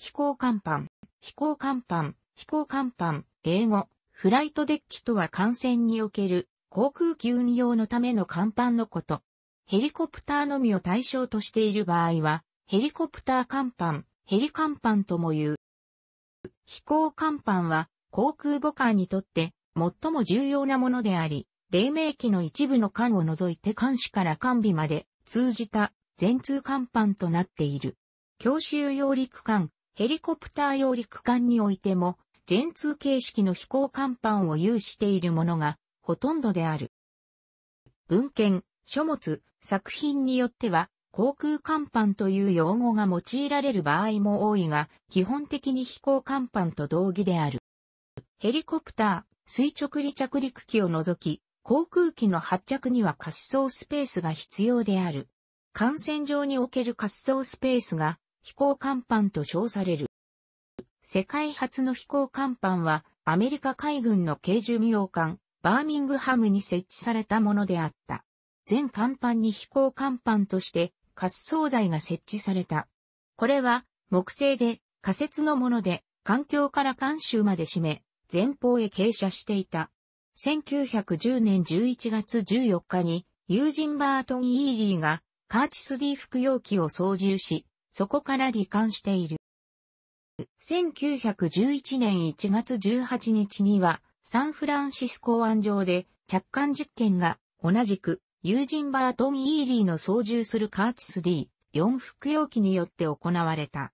飛行甲板、飛行甲板、飛行甲板、英語、フライトデッキとは艦船における航空機運用のための甲板のこと。ヘリコプターのみを対象としている場合は、ヘリコプター甲板、ヘリ甲板とも言う。飛行甲板は航空母艦にとって最も重要なものであり、黎明期の一部の艦を除いて艦士から艦尾まで通じた全通甲板となっている。教習揚陸艦、ヘリコプター用陸艦においても、全通形式の飛行甲板を有しているものがほとんどである。文献、書物、作品によっては、航空甲板という用語が用いられる場合も多いが、基本的に飛行甲板と同義である。ヘリコプター、垂直離着陸機を除き、航空機の発着には滑走スペースが必要である。感染上における滑走スペースが飛行甲板と称される。世界初の飛行甲板は、アメリカ海軍の軽巡洋艦、バーミングハムに設置されたものであった。全甲板に飛行甲板として滑走台が設置された。これは木製で仮設のもので環境から監修まで締め、前方へ傾斜していた。1910年11月14日に友人バートン・イーリーがカーチス D 服用機を操縦し、そこから罹患している。1911年1月18日には、サンフランシスコ湾上で着艦実験が同じく友人バートン・イーリーの操縦するカーチス D4 服用機によって行われた。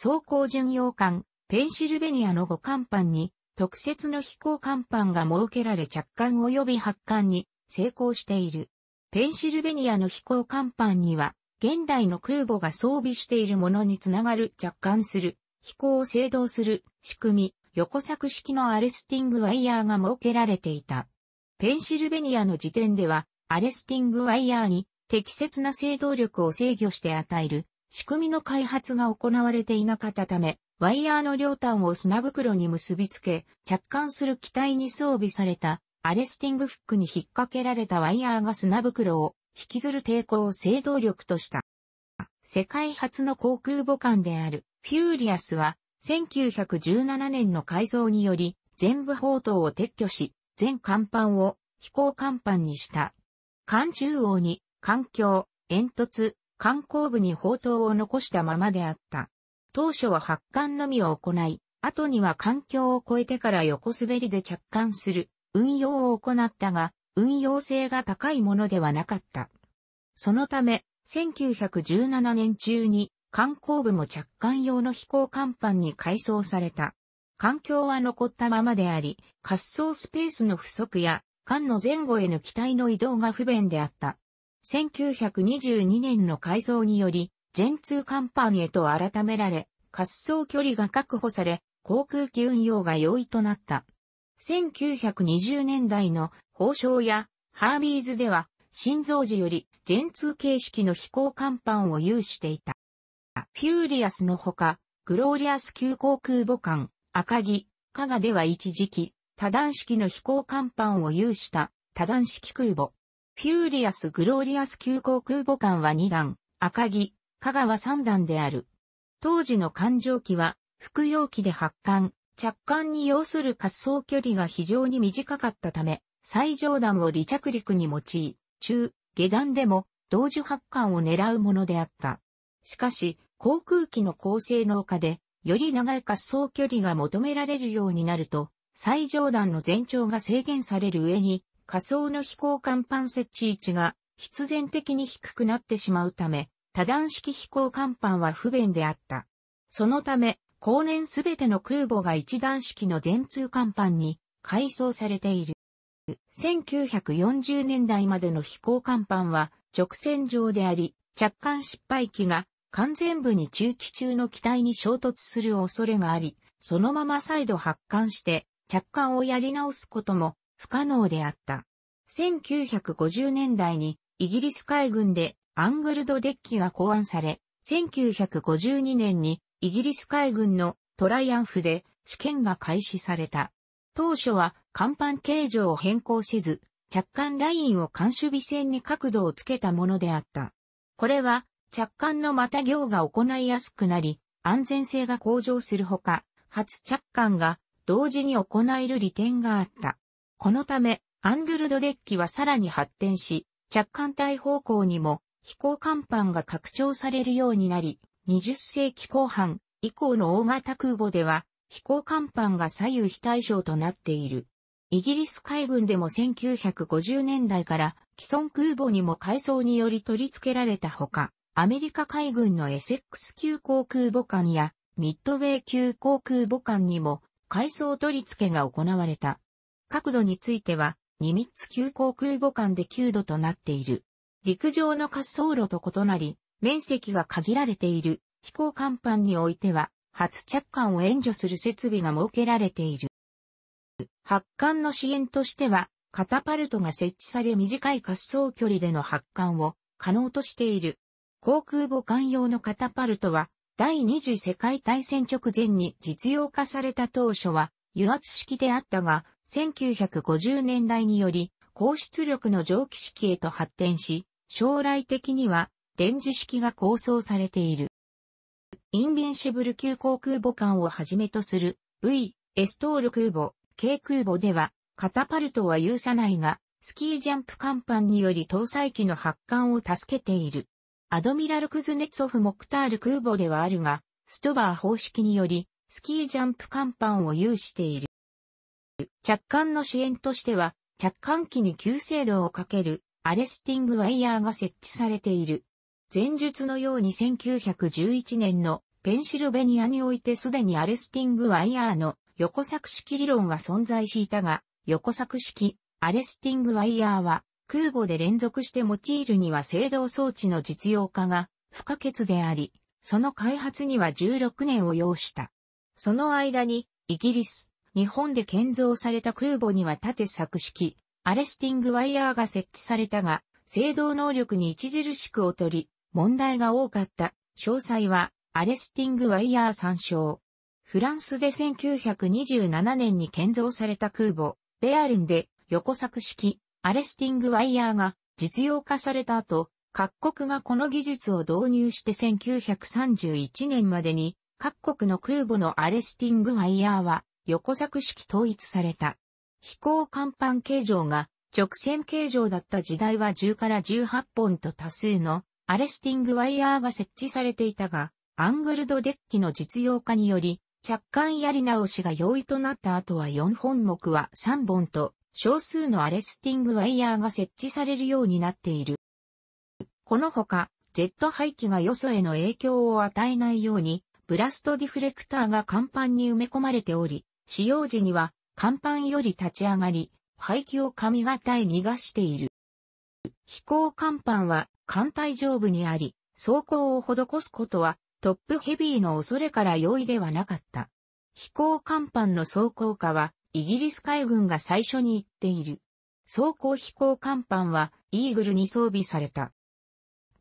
走行巡洋艦ペンシルベニアの5艦板に特設の飛行艦板が設けられ着艦及び発艦に成功している。ペンシルベニアの飛行艦板には現代の空母が装備しているものにつながる着艦する、飛行を制動する仕組み、横作式のアレスティングワイヤーが設けられていた。ペンシルベニアの時点では、アレスティングワイヤーに適切な制動力を制御して与える仕組みの開発が行われていなかったため、ワイヤーの両端を砂袋に結びつけ、着艦する機体に装備されたアレスティングフックに引っ掛けられたワイヤーが砂袋を引きずる抵抗を制動力とした。世界初の航空母艦であるフューリアスは1917年の改造により全部砲塔を撤去し、全甲板を飛行甲板にした。艦中央に艦橋、煙突、艦後部に砲塔を残したままであった。当初は発艦のみを行い、後には艦橋を越えてから横滑りで着艦する運用を行ったが、運用性が高いものではなかった。そのため、1917年中に観光部も着艦用の飛行甲板に改装された。環境は残ったままであり、滑走スペースの不足や、艦の前後への機体の移動が不便であった。1922年の改造により、全通甲板へと改められ、滑走距離が確保され、航空機運用が容易となった。1920年代の交渉やハービーズでは、心臓時より全通形式の飛行甲板を有していた。フューリアスのほか、グローリアス急航空母艦、赤城、加賀では一時期、多段式の飛行甲板を有した多段式空母。フューリアスグローリアス急航空母艦は2段、赤城、加賀は3段である。当時の艦上機は、服用機で発艦、着艦に要する滑走距離が非常に短かったため、最上段を離着陸に用い、中、下段でも同時発艦を狙うものであった。しかし、航空機の高性能化で、より長い滑走距離が求められるようになると、最上段の全長が制限される上に、仮想の飛行甲板設置位置が必然的に低くなってしまうため、多段式飛行甲板は不便であった。そのため、後年すべての空母が一段式の全通甲板に改装されている。1940年代までの飛行甲板は直線上であり、着艦失敗機が完全部に中期中の機体に衝突する恐れがあり、そのまま再度発艦して着艦をやり直すことも不可能であった。1950年代にイギリス海軍でアングルドデッキが考案され、1952年にイギリス海軍のトライアンフで試験が開始された。当初は甲板形状を変更せず、着艦ラインを艦守備線に角度をつけたものであった。これは、着艦のまた行が行いやすくなり、安全性が向上するほか、初着艦が同時に行える利点があった。このため、アングルドデッキはさらに発展し、着艦体方向にも飛行甲板が拡張されるようになり、20世紀後半以降の大型空母では、飛行甲板が左右非対称となっている。イギリス海軍でも1950年代から既存空母にも改装により取り付けられたほか、アメリカ海軍のエセックス級航空母艦やミッドウェイ級航空母艦にも改装取り付けが行われた。角度については、ニミッツ級航空母艦で9度となっている。陸上の滑走路と異なり、面積が限られている飛行甲板においては、初着艦を援助する設備が設けられている。発艦の支援としては、カタパルトが設置され短い滑走距離での発艦を可能としている。航空母艦用のカタパルトは、第二次世界大戦直前に実用化された当初は、油圧式であったが、1950年代により、高出力の蒸気式へと発展し、将来的には、電磁式が構想されている。インビンシブル級航空母艦をはじめとする V、S 登録空母、軽空母では、カタパルトは有さないが、スキージャンプ甲板により搭載機の発艦を助けている。アドミラル・クズネツオフ・モクタール空母ではあるが、ストバー方式により、スキージャンプ甲板を有している。着艦の支援としては、着艦機に急精度をかけるアレスティングワイヤーが設置されている。前述のように1911年のペンシルベニアにおいてすでにアレスティングワイヤーの横作式理論は存在していたが、横作式、アレスティングワイヤーは、空母で連続して用いるには制動装置の実用化が不可欠であり、その開発には16年を要した。その間に、イギリス、日本で建造された空母には縦作式、アレスティングワイヤーが設置されたが、制動能力に著しく劣り、問題が多かった。詳細は、アレスティングワイヤー参照。フランスで1927年に建造された空母、ベアルンで横作式、アレスティングワイヤーが実用化された後、各国がこの技術を導入して1931年までに各国の空母のアレスティングワイヤーは横作式統一された。飛行甲板形状が直線形状だった時代は10から18本と多数のアレスティングワイヤーが設置されていたが、アングルドデッキの実用化により、着艦やり直しが容易となった後は4本目は3本と少数のアレスティングワイヤーが設置されるようになっている。このほか、ジェット排気がよそへの影響を与えないように、ブラストディフレクターが甲板に埋め込まれており、使用時には甲板より立ち上がり、排気を髪型へ逃がしている。飛行甲板は艦隊上部にあり、走行を施すことはトップヘビーの恐れから容易ではなかった。飛行甲板の装甲化は、イギリス海軍が最初に言っている。装甲飛行甲板は、イーグルに装備された。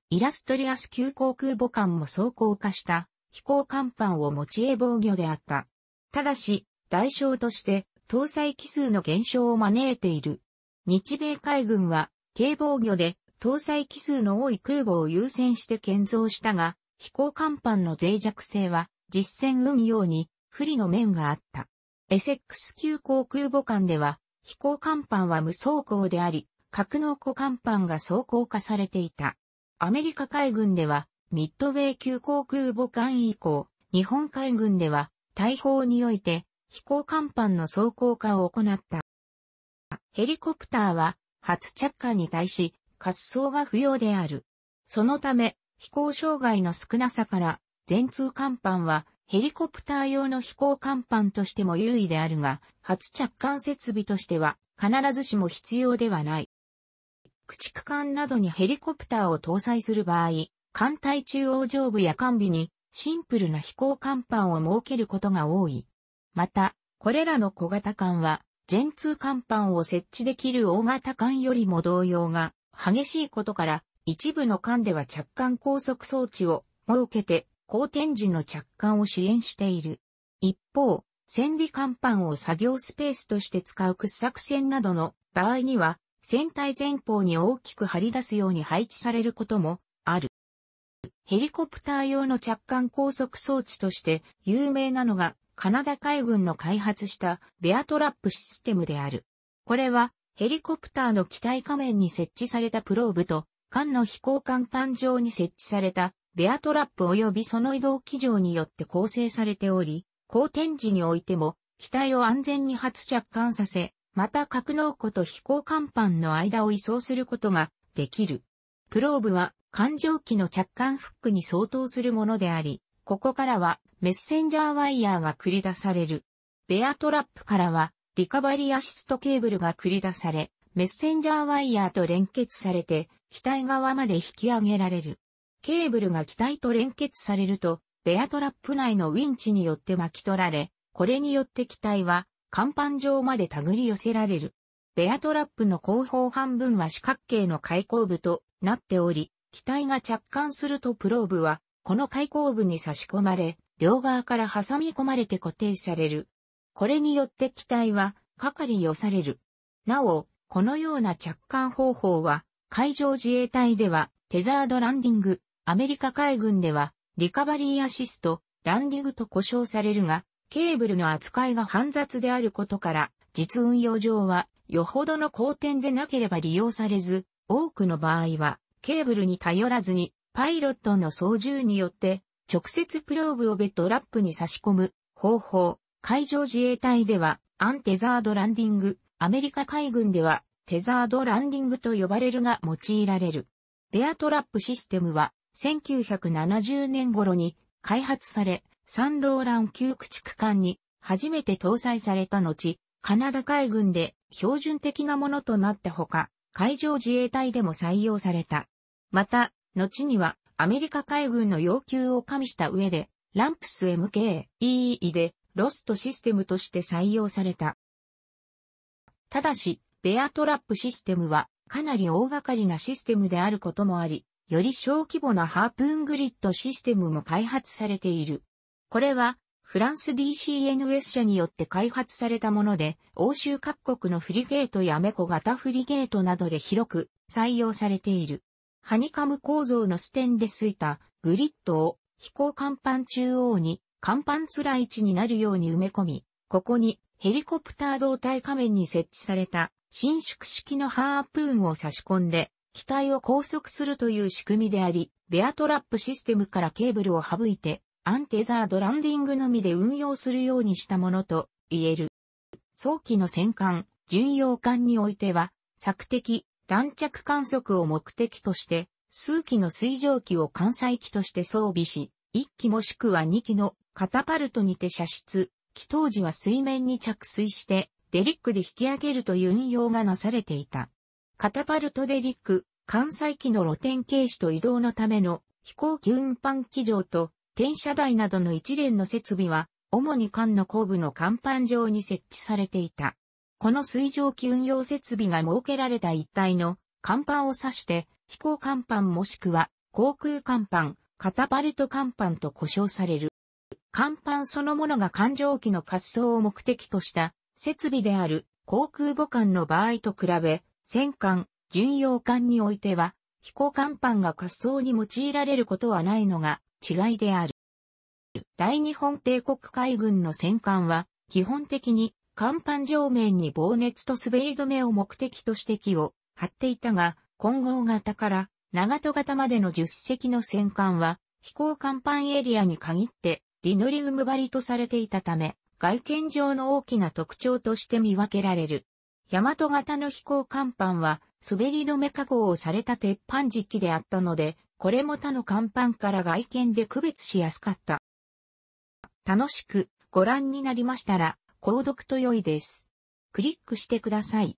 イラストリアス級航空母艦も装甲化した、飛行甲板を持ち得防御であった。ただし、代償として、搭載機数の減少を招いている。日米海軍は、軽防御で、搭載機数の多い空母を優先して建造したが、飛行甲板の脆弱性は実戦運用に不利の面があった。エセックス級航空母艦では飛行甲板は無走行であり、格納庫甲板が装甲化されていた。アメリカ海軍ではミッドウェイ級航空母艦以降、日本海軍では大砲において飛行甲板の装甲化を行った。ヘリコプターは初着火に対し滑走が不要である。そのため飛行障害の少なさから、全通甲板はヘリコプター用の飛行甲板としても優位であるが、初着艦設備としては必ずしも必要ではない。駆逐艦などにヘリコプターを搭載する場合、艦隊中央上部や艦尾にシンプルな飛行甲板を設けることが多い。また、これらの小型艦は、全通甲板を設置できる大型艦よりも同様が激しいことから、一部の間では着艦拘束装置を設けて、好天時の着艦を支援している。一方、戦備甲板を作業スペースとして使う掘削船などの場合には、船体前方に大きく張り出すように配置されることもある。ヘリコプター用の着艦高速装置として有名なのがカナダ海軍の開発したベアトラップシステムである。これはヘリコプターの機体仮面に設置されたプローブと艦の飛行甲板上に設置されたベアトラップ及びその移動機場によって構成されており、好天時においても、機体を安全に発着艦させ、また格納庫と飛行甲板の間を移送することができる。プローブは艦上機の着艦フックに相当するものであり、ここからはメッセンジャーワイヤーが繰り出される。ベアトラップからはリカバリーアシストケーブルが繰り出され、メッセンジャーワイヤーと連結されて機体側まで引き上げられる。ケーブルが機体と連結されると、ベアトラップ内のウィンチによって巻き取られ、これによって機体は、甲板上まで手繰り寄せられる。ベアトラップの後方半分は四角形の開口部となっており、機体が着艦するとプローブは、この開口部に差し込まれ、両側から挟み込まれて固定される。これによって機体は、係り寄される。なお、このような着艦方法は、海上自衛隊では、テザードランディング、アメリカ海軍では、リカバリーアシスト、ランディングと呼称されるが、ケーブルの扱いが煩雑であることから、実運用上は、よほどの好転でなければ利用されず、多くの場合は、ケーブルに頼らずに、パイロットの操縦によって、直接プローブをベッドラップに差し込む方法、海上自衛隊では、アンテザードランディング、アメリカ海軍では、テザードランディングと呼ばれるが用いられる。ベアトラップシステムは1970年頃に開発され、サンローラン旧駆逐艦に初めて搭載された後、カナダ海軍で標準的なものとなったほか、海上自衛隊でも採用された。また、後にはアメリカ海軍の要求を加味した上で、ランプス MK-EE でロストシステムとして採用された。ただし、ベアトラップシステムはかなり大掛かりなシステムであることもあり、より小規模なハープーングリッドシステムも開発されている。これは、フランス DCNS 社によって開発されたもので、欧州各国のフリゲートやメコ型フリゲートなどで広く採用されている。ハニカム構造のステンレス板、グリッドを飛行甲板中央に甲板つら位置になるように埋め込み、ここにヘリコプター胴体仮面に設置された伸縮式のハープーンを差し込んで、機体を拘束するという仕組みであり、ベアトラップシステムからケーブルを省いて、アンテザードランディングのみで運用するようにしたものと言える。早期の戦艦、巡洋艦においては、索敵、弾着観測を目的として、数機の水蒸気を艦載機として装備し、1機もしくは2機のカタパルトにて射出、機当時は水面に着水して、デリックで引き上げるという運用がなされていた。カタパルトデリック、関西機の露天軽視と移動のための飛行機運搬機場と転車台などの一連の設備は、主に艦の後部の甲板上に設置されていた。この水蒸気運用設備が設けられた一帯の甲板を指して、飛行甲板もしくは航空甲板、カタパルト甲板と呼称される。甲板そのものが艦上機の滑走を目的とした設備である航空母艦の場合と比べ、戦艦、巡洋艦においては、飛行甲板が滑走に用いられることはないのが違いである。大日本帝国海軍の戦艦は、基本的に甲板上面に防熱と滑り止めを目的としてを張っていたが、混合型から長戸型までの10隻の戦艦は、飛行甲板エリアに限って、リノリウム張りとされていたため、外見上の大きな特徴として見分けられる。大和型の飛行甲板は滑り止め加工をされた鉄板軸であったので、これも他の甲板から外見で区別しやすかった。楽しくご覧になりましたら、購読と良いです。クリックしてください。